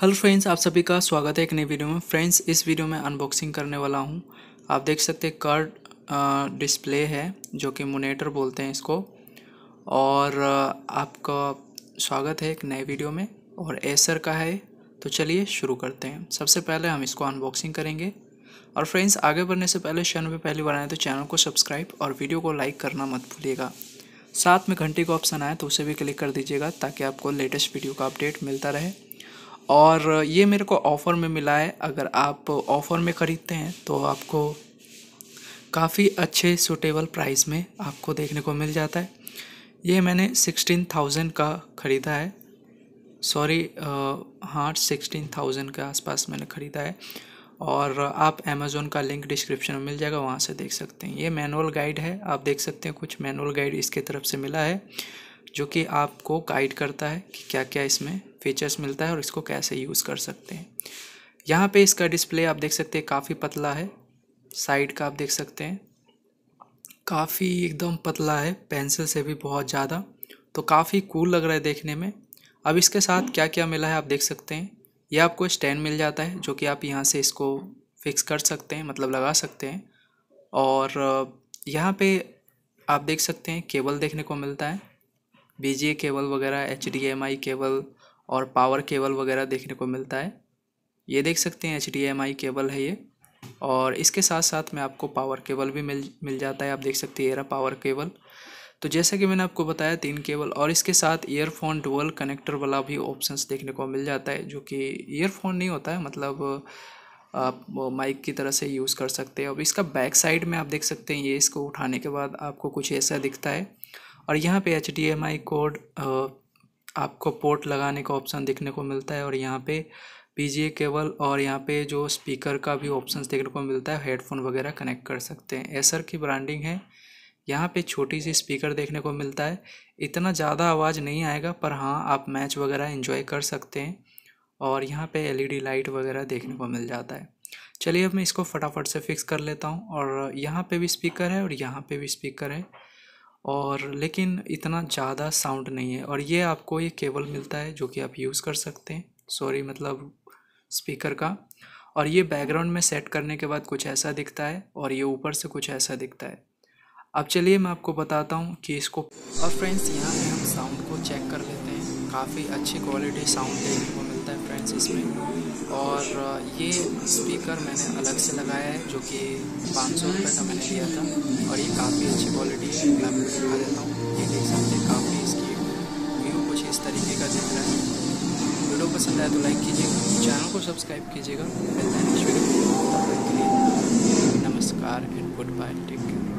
hello friends आप सभी का स्वागत है एक नई वीडियो में फ्रेंड्स इस वीडियो में अनबॉक्सिंग करने वाला हूं आप देख सकते हैं कार्ड डिस्प्ले है जो कि मोनेटर बोलते हैं इसको और आपका स्वागत है एक नए वीडियो में और एसर का है तो चलिए शुरू करते हैं सबसे पहले हम इसको अनबॉक्सिंग करेंगे और फ्रेंड्स आगे बढ़ने से पहले चैनल पर पहली बार आए तो चैनल को सब्सक्राइब और वीडियो को लाइक करना मत भूलिएगा साथ में घंटी का ऑप्शन आए तो उसे भी क्लिक कर दीजिएगा ताकि आपको लेटेस्ट वीडियो का अपडेट मिलता रहे और ये मेरे को ऑफ़र में मिला है अगर आप ऑफ़र में ख़रीदते हैं तो आपको काफ़ी अच्छे सूटेबल प्राइस में आपको देखने को मिल जाता है ये मैंने सिक्सटीन थाउजेंड का ख़रीदा है सॉरी हाँ सिक्सटीन थाउजेंड के आसपास मैंने ख़रीदा है और आप अमेज़ोन का लिंक डिस्क्रिप्शन में मिल जाएगा वहाँ से देख सकते हैं ये मैनुअल गाइड है आप देख सकते हैं कुछ मैनुअल गाइड इसके तरफ से मिला है जो कि आपको गाइड करता है कि क्या क्या इसमें फीचर्स मिलता है और इसको कैसे यूज़ कर सकते हैं यहाँ पे इसका डिस्प्ले आप देख सकते हैं काफ़ी पतला है साइड का आप देख सकते हैं काफ़ी एकदम पतला है पेंसिल से भी बहुत ज़्यादा तो काफ़ी कूल लग रहा है देखने में अब इसके साथ क्या क्या मिला है आप देख सकते हैं यह आपको स्टैंड मिल जाता है जो कि आप यहाँ से इसको फिक्स कर सकते हैं मतलब लगा सकते हैं और यहाँ पे आप देख सकते हैं केबल देखने को मिलता है बी केबल वगैरह एच केबल और पावर केबल वगैरह देखने को मिलता है ये देख सकते हैं एच केबल है ये और इसके साथ साथ में आपको पावर केबल भी मिल मिल जाता है आप देख सकते हैं एरा पावर केबल तो जैसा कि मैंने आपको बताया तीन केबल और इसके साथ ईयरफोन डुअल कनेक्टर वाला भी ऑप्शंस देखने को मिल जाता है जो कि ईयरफोन नहीं होता है मतलब आप माइक की तरह से यूज़ कर सकते हैं अब इसका बैक साइड में आप देख सकते हैं ये इसको उठाने के बाद आपको कुछ ऐसा दिखता है और यहाँ पे एच कोड आपको पोर्ट लगाने का ऑप्शन देखने को मिलता है और यहाँ पे पीजीए केबल और यहाँ पे जो स्पीकर का भी ऑप्शन देखने को मिलता है हेडफोन वगैरह कनेक्ट कर सकते हैं एसर की ब्रांडिंग है यहाँ पे छोटी सी स्पीकर देखने को मिलता है इतना ज़्यादा आवाज़ नहीं आएगा पर हाँ आप मैच वगैरह इन्जॉय कर सकते हैं और यहाँ पे एलईडी लाइट वगैरह देखने को मिल जाता है चलिए अब मैं इसको फटाफट से फिक्स कर लेता हूँ और यहाँ पे भी स्पीकर है और यहाँ पे भी स्पीकर है और लेकिन इतना ज़्यादा साउंड नहीं है और ये आपको ये केबल मिलता है जो कि आप यूज़ कर सकते हैं सॉरी मतलब स्पीकर का और ये बैकग्राउंड में सेट करने के बाद कुछ ऐसा दिखता है और ये ऊपर से कुछ ऐसा दिखता है अब चलिए मैं आपको बताता हूँ कि इसको और फ्रेंड्स यहाँ पर हम साउंड को चेक कर लेते हैं काफ़ी अच्छी क्वालिटी साउंड देखने को मिलता है इसमें और uh, ये स्पीकर मैंने अलग से लगाया है जो कि पाँच सौ रुपये का मैंने लिया था और ये काफ़ी अच्छी क्वालिटी है मैं आपको दिखा देता हूँ ये देख सकते हैं काफ़ी इसकी व्यू कुछ इस तरीके का दिख रहा है वीडियो पसंद आए तो लाइक कीजिएगा चैनल को सब्सक्राइब कीजिएगा मिलता है नेक्स्ट वीडियो नमस्कार and goodbye take care